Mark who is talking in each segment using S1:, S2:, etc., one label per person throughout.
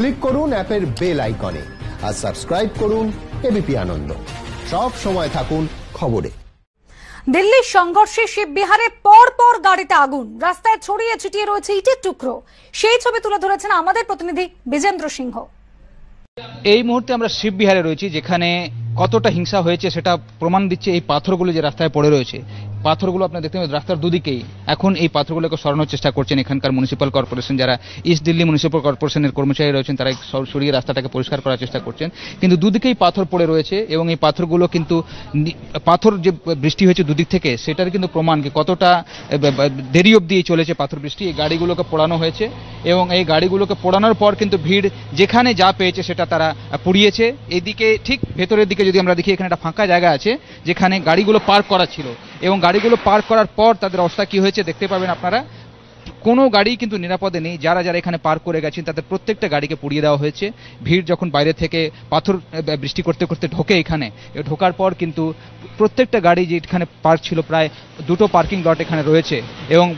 S1: click করুন অ্যাপের bell আইকনে আর সাবস্ক্রাইব করুন এবিপি আনন্দ সব সময় থাকুন খবরে দিল্লির সংঘর্ষে শিববিহারে পর পর গাড়িতে আগুন রাস্তায় ছড়িয়ে ছিটিয়ে রয়েছে ইটের টুকরো সেই ছবি তুলে ধরেছেন আমাদের প্রতিনিধি বিজেন্দ্র সিংহ
S2: এই মুহূর্তে আমরা শিববিহারে রয়েছি যেখানে কতটা হিংসা হয়েছে সেটা প্রমাণ দিচ্ছে এই পাথরগুলো যে রাস্তায় পড়ে রয়েছে পাথরগুলো আপনার দেখতে পাবেন রাস্তার দুদিকেই এখন এই পাথরগুলোকে সরানোর চেষ্টা করছেন এখানকার মিউনিসিপ্যাল কর্পোরেশন যারা ইস্ট দিল্লি মিউনিসিপ্যাল কর্পোরেশনের কর্মচারী রয়েছেন তারা সরিয়ে রাস্তাটাকে পরিষ্কার করার চেষ্টা করছেন কিন্তু দুদিকেই পাথর পড়ে রয়েছে এবং এই পাথরগুলো কিন্তু পাথর যে বৃষ্টি হয়েছে দুদিক থেকে সেটার কিন্তু প্রমাণ কি কতটা দেরি অব্দি চলেছে পাথর বৃষ্টি এই গাড়িগুলোকে পোড়ানো হয়েছে এবং এই গাড়িগুলোকে পোড়ানোর পর কিন্তু ভিড় যেখানে যা পেয়েছে সেটা তারা পুড়িয়েছে এদিকে ঠিক ভেতরের দিকে যদি আমরা দেখি এখানে একটা ফাঁকা জায়গা আছে যেখানে গাড়িগুলো পার্ক করা ছিল এবং গাড়িগুলো পার্ক করার পর তাদের অবস্থা কি হয়েছে দেখতে পাবেন আপনারা কোনো গাড়ি কিন্তু নিরাপদে নেই যারা যারা এখানে পার্ক করে গেছেন তাদের প্রত্যেকটা গাড়িকে পুড়িয়ে দেওয়া হয়েছে ভিড় যখন বাইরে থেকে পাথর বৃষ্টি করতে করতে ঢোকে এখানে ঢোকার পর কিন্তু প্রত্যেকটা গাড়ি যে এখানে পার্ক ছিল প্রায় দুটো পার্কিং লট এখানে রয়েছে এবং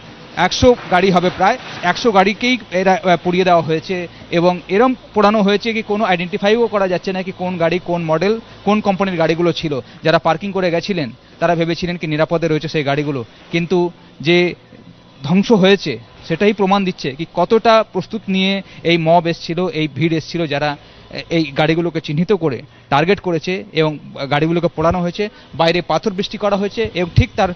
S2: একশো গাড়ি হবে প্রায় একশো গাড়িকেই এরা পুড়িয়ে দেওয়া হয়েছে এবং এরম পোড়ানো হয়েছে কি কোনো আইডেন্টিফাইও করা যাচ্ছে না কি কোন গাড়ি কোন মডেল কোন কোম্পানির গাড়িগুলো ছিল যারা পার্কিং করে গেছিলেন তারা ভেবেছিলেন কি নিরাপদে রয়েছে সেই গাড়িগুলো কিন্তু যে ধ্বংস হয়েছে সেটাই প্রমাণ দিচ্ছে কি কতটা প্রস্তুত নিয়ে এই মব এসছিল এই ভিড় এসছিল যারা এই গাড়িগুলোকে চিহ্নিত করে টার্গেট করেছে এবং গাড়িগুলোকে পোড়ানো হয়েছে বাইরে পাথর বৃষ্টি করা হয়েছে এবং ঠিক তার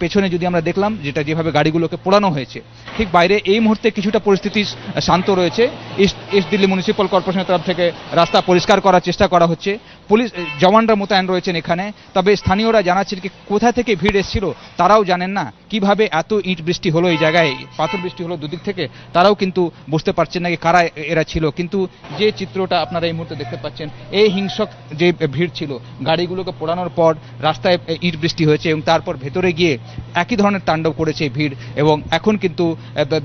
S2: পেছনে যদি আমরা দেখলাম যেটা যেভাবে গাড়িগুলোকে পোড়ানো হয়েছে ঠিক বাইরে এই মুহূর্তে কিছুটা পরিস্থিতি শান্ত রয়েছে ইস্ট ইস্ট দিল্লি মিউনিসিপ্যাল কর্পোরেশনের তরফ থেকে রাস্তা পরিষ্কার করার চেষ্টা করা হচ্ছে পুলিশ জওয়ানরা মোতায়েন রয়েছেন এখানে তবে স্থানীয়রা জানাচ্ছেন কি কোথা থেকে ভিড় এসেছিল তারাও জানেন না কিভাবে এত ইট বৃষ্টি হলো এই জায়গায় পাথর বৃষ্টি হলো দুদিক থেকে তারাও কিন্তু বুঝতে পারছেন না কারা এরা ছিল কিন্তু যে চিত্রটা আপনারা এই মুহূর্তে দেখতে পাচ্ছেন এই হিংসক যে ভিড় ছিল গাড়িগুলোকে পোড়ানোর পর রাস্তায় ইট বৃষ্টি হয়েছে এবং তারপর ভেতরে গিয়ে একই ধরনের তাণ্ডব করেছে ভিড় এবং এখন কিন্তু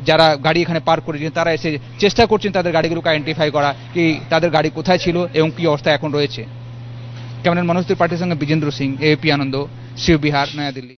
S2: যারা গাড়ি এখানে পার্ক করেছেন তারা এসে চেষ্টা করছেন তাদের গাড়িগুলোকে আইডেন্টিফাই করা কি তাদের গাড়ি কোথায় ছিল এবং কি অবস্থা এখন রয়েছে ক্যামেরন মনোজ ত্রিপাঠীর সঙ্গে বিজেন্দ্র সিং এপি আনন্দ শিববিহার নয়াদিল্লি